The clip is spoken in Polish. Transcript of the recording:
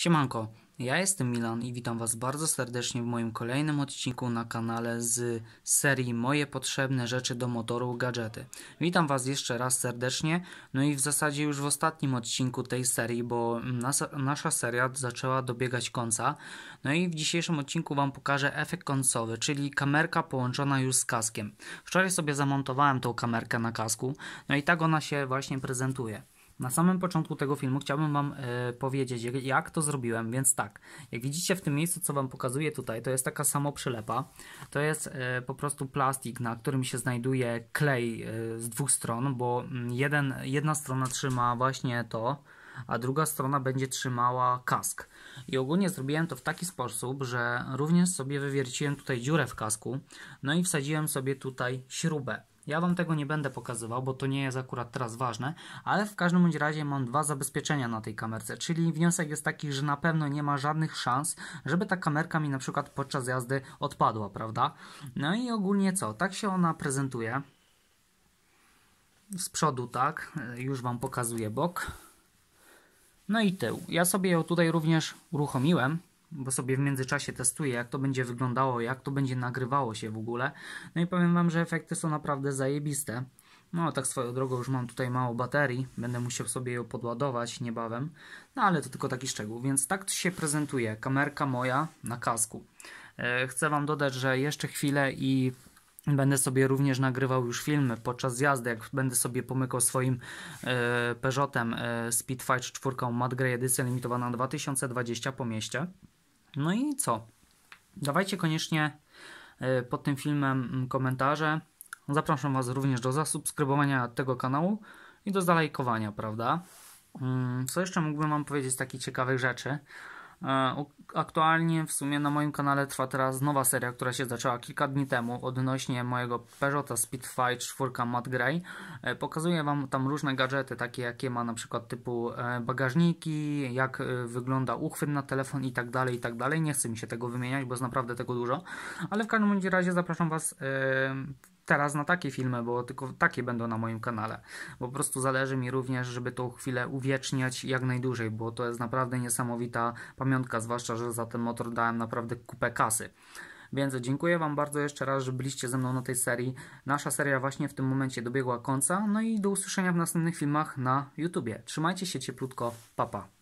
Siemanko, ja jestem Milan i witam Was bardzo serdecznie w moim kolejnym odcinku na kanale z serii Moje potrzebne rzeczy do motoru gadżety. Witam Was jeszcze raz serdecznie, no i w zasadzie już w ostatnim odcinku tej serii, bo nasa, nasza seria zaczęła dobiegać końca. No i w dzisiejszym odcinku Wam pokażę efekt końcowy, czyli kamerka połączona już z kaskiem. Wczoraj sobie zamontowałem tą kamerkę na kasku, no i tak ona się właśnie prezentuje. Na samym początku tego filmu chciałbym Wam e, powiedzieć, jak to zrobiłem, więc tak, jak widzicie w tym miejscu, co Wam pokazuję tutaj, to jest taka samoprzylepa, to jest e, po prostu plastik, na którym się znajduje klej e, z dwóch stron, bo mm, jeden, jedna strona trzyma właśnie to, a druga strona będzie trzymała kask. I ogólnie zrobiłem to w taki sposób, że również sobie wywierciłem tutaj dziurę w kasku, no i wsadziłem sobie tutaj śrubę. Ja Wam tego nie będę pokazywał, bo to nie jest akurat teraz ważne, ale w każdym bądź razie mam dwa zabezpieczenia na tej kamerce, czyli wniosek jest taki, że na pewno nie ma żadnych szans, żeby ta kamerka mi na przykład podczas jazdy odpadła, prawda? No i ogólnie co, tak się ona prezentuje. Z przodu tak, już Wam pokazuję bok. No i tył. Ja sobie ją tutaj również uruchomiłem, bo sobie w międzyczasie testuję, jak to będzie wyglądało, jak to będzie nagrywało się w ogóle. No i powiem Wam, że efekty są naprawdę zajebiste. No, tak swoją drogą już mam tutaj mało baterii, będę musiał sobie ją podładować niebawem, no ale to tylko taki szczegół, więc tak to się prezentuje kamerka moja na kasku. E, chcę Wam dodać, że jeszcze chwilę i Będę sobie również nagrywał już filmy podczas jazdy, jak będę sobie pomykał swoim y, Peugeotem e, Speedfight 4 Mad Grey edycja limitowana 2020 po mieście. No i co? Dawajcie koniecznie e, pod tym filmem mm, komentarze. Zapraszam Was również do zasubskrybowania tego kanału i do zalajkowania, prawda? Mm, co jeszcze mógłbym Wam powiedzieć z takich ciekawych rzeczy? E, aktualnie w sumie na moim kanale trwa teraz nowa seria, która się zaczęła kilka dni temu odnośnie mojego Peugeota Speedfight 4 Matte Grey. E, pokazuję Wam tam różne gadżety, takie jakie ma na przykład typu e, bagażniki, jak wygląda uchwyt na telefon i tak dalej, i tak dalej. Nie chcę mi się tego wymieniać, bo jest naprawdę tego dużo, ale w każdym razie zapraszam Was teraz na takie filmy, bo tylko takie będą na moim kanale. Bo po prostu zależy mi również, żeby tą chwilę uwieczniać jak najdłużej, bo to jest naprawdę niesamowita pamiątka, zwłaszcza, że za ten motor dałem naprawdę kupę kasy. Więc dziękuję Wam bardzo jeszcze raz, że byliście ze mną na tej serii. Nasza seria właśnie w tym momencie dobiegła końca. No i do usłyszenia w następnych filmach na YouTubie. Trzymajcie się cieplutko. Papa. Pa.